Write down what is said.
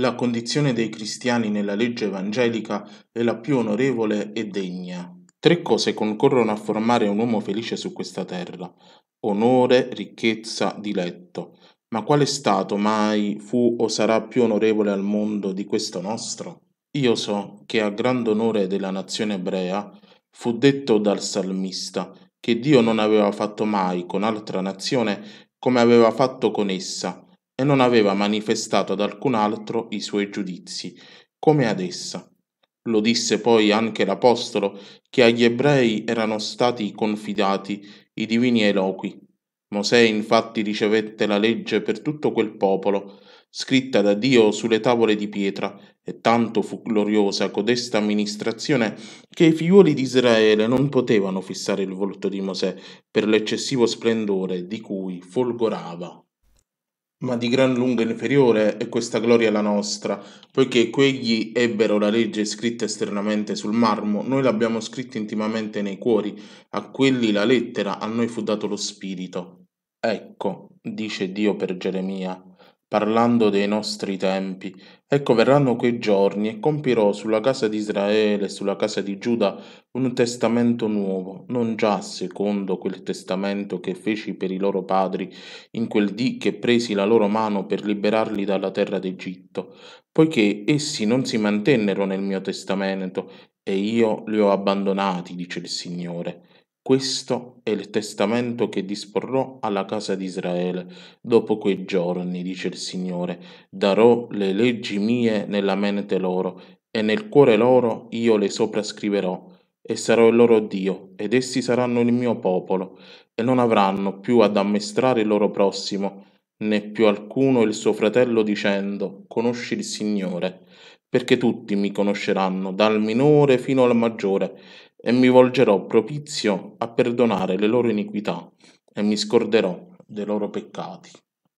La condizione dei cristiani nella legge evangelica è la più onorevole e degna. Tre cose concorrono a formare un uomo felice su questa terra. Onore, ricchezza, diletto. Ma quale Stato mai fu o sarà più onorevole al mondo di questo nostro? Io so che a grande onore della nazione ebrea fu detto dal salmista che Dio non aveva fatto mai con altra nazione come aveva fatto con essa, e non aveva manifestato ad alcun altro i suoi giudizi, come ad essa. Lo disse poi anche l'Apostolo che agli ebrei erano stati confidati i divini eloqui. Mosè infatti ricevette la legge per tutto quel popolo, scritta da Dio sulle tavole di pietra, e tanto fu gloriosa codesta amministrazione che i figliuoli di Israele non potevano fissare il volto di Mosè per l'eccessivo splendore di cui folgorava ma di gran lunga inferiore è questa gloria la nostra, poiché quegli ebbero la legge scritta esternamente sul marmo, noi l'abbiamo scritta intimamente nei cuori, a quelli la lettera, a noi fu dato lo spirito. Ecco, dice Dio per Geremia, parlando dei nostri tempi. Ecco verranno quei giorni e compirò sulla casa di Israele e sulla casa di Giuda un testamento nuovo, non già secondo quel testamento che feci per i loro padri in quel dì che presi la loro mano per liberarli dalla terra d'Egitto, poiché essi non si mantennero nel mio testamento e io li ho abbandonati, dice il Signore. Questo è il testamento che disporrò alla casa di Israele. Dopo quei giorni, dice il Signore, darò le leggi mie nella mente loro e nel cuore loro io le soprascriverò e sarò il loro Dio, ed essi saranno il mio popolo, e non avranno più ad ammestrare il loro prossimo, né più alcuno il suo fratello dicendo, conosci il Signore, perché tutti mi conosceranno, dal minore fino al maggiore, e mi volgerò propizio a perdonare le loro iniquità e mi scorderò dei loro peccati.